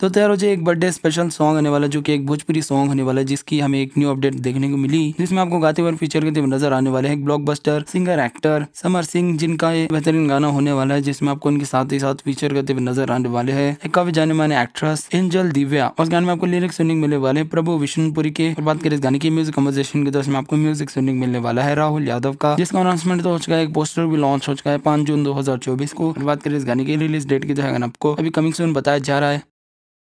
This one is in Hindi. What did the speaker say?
तो तैयार हो जाए एक बर्थडे स्पेशल सॉन्ग आने वाला जो कि एक भोजपुरी सॉन्ग होने वाला है जिसकी हमें एक न्यू अपडेट देखने को मिली जिसमें आपको गाते हुए फीचर करते हुए नजर आने वाले block blockbuster singer actor Samar Singh जिनका ये बेहतरीन गाना होने वाला है जिसमें आपको उनके साथ ही साथ फीचर करते हुए नजर आने वाले एक काफी जाने माने एक्ट्रेस एंजल दिव्या और गाने में आपको लिरिक्स सुनने को मिलने वाले हैं प्रभु विष्णुपुरी के और बात करें इस गाने की म्यूजिक कम्पोजिशन के दौरान आपको म्यूजिक सुनने को मिलने वाला है राहुल यादव का जिसका अनाउंसमेंट तो हो चुका है एक पोस्टर भी लॉन्च हो चुका है पांच जून दो को और बात करें इस गाने की रिलीज डेट की तो है आपको अभी कमिंग सुन बताया जा रहा है